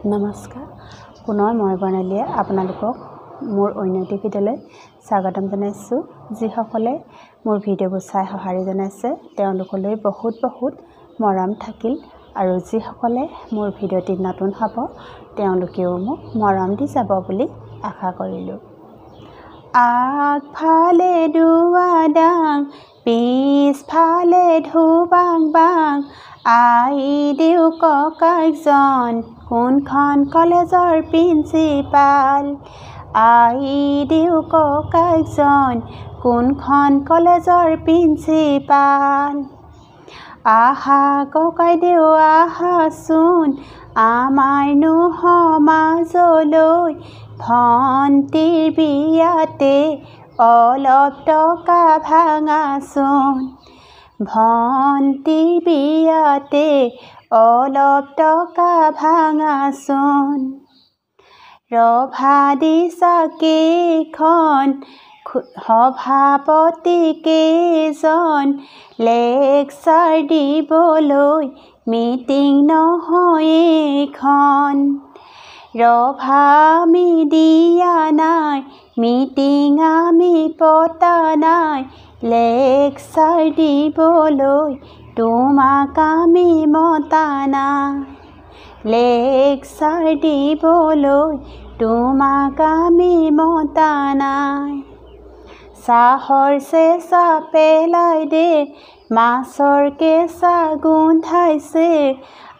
নমস্কাৰ পুনৰ মই বৰ্ণালীয়ে আপোনালোকক মোৰ অন্য টি ভিডিঅ'লৈ স্বাগতম জনাইছোঁ যিসকলে মোৰ ভিডিঅ'বোৰ চাই সঁহাৰি জনাইছে তেওঁলোকলৈ বহুত বহুত মৰম থাকিল আৰু যিসকলে মোৰ ভিডিঅ'টি নতুন হ'ব তেওঁলোকেও মোক মৰম দি যাব বুলি আশা কৰিলোঁ আগফালে দুৱাদাং পিছফালে ধুবাং বাং আই দেউ ককাইজন কোনখন কলেজৰ প্ৰিন্সিপাল আই দেউ ককাইজন কোনখন কলেজৰ প্ৰিন্সিপাল আহা ককাইদেউ আহাচোন আমাৰ নোহোৱা মাজলৈ ভণ্টিৰ বিয়াতে অলপ টকা ভাঙাচোন ভণ্টিৰ বিয়াতে অলপ টকা ভাঙাচোন ৰভা দিছা কেইখন সভাপতি কেইজন লেকচাৰ দিবলৈ মিটিং নহয় এইখন ৰভা আমি দিয়া নাই মিটিং আমি পতা নাই লেকচাৰ দিবলৈ তোমাক আমি মতা নাই লেকচাৰ দিবলৈ তোমাক আমি মতা নাই চাহৰ চেঁচা পেলাই দে মাছৰ কেঁচা গোন্ধাইছে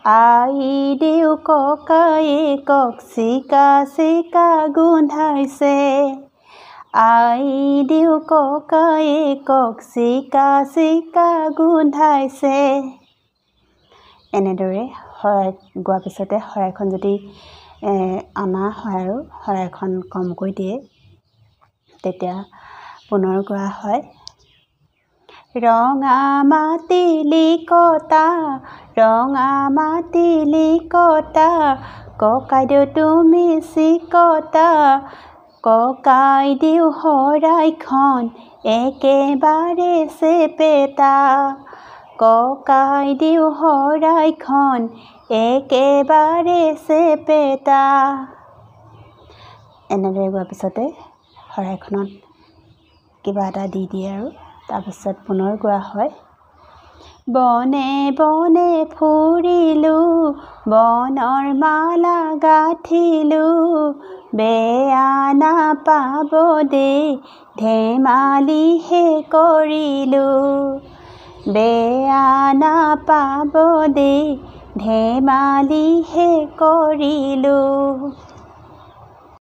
আই দেউ ককায়ে কক চিকা চিকা গোন্ধাইছে আই দেউ ককায়ে কক চিকা চিকা গোন্ধাইছে এনেদৰে শৰাই গোৱাৰ পিছতে শৰাইখন যদি অনা হয় আৰু শৰাইখন কমকৈ দিয়ে তেতিয়া পুনৰ গোৱা হয় ৰঙা মাতিলি কটা ৰঙা মাতিলি কটা ককাইদেউ তুমি চিকটা ককাইদেউ শৰাইখন একেবাৰে চেপেটা ককাইদেউ শৰাইখন একেবাৰে চেপেটা এনেদৰে গোৱাৰ পিছতে শৰাইখনত কিবা এটা দি দিয়ে আৰু তাৰপিছত পুনৰ গোৱা হয় বনে বনে ফুৰিলোঁ বনৰ মালা গাঁঠিলোঁ বেয়া নাপাব দেই ধেমালিহে কৰিলোঁ বেয়া নাপাব দেই ধেমালিহে কৰিলোঁ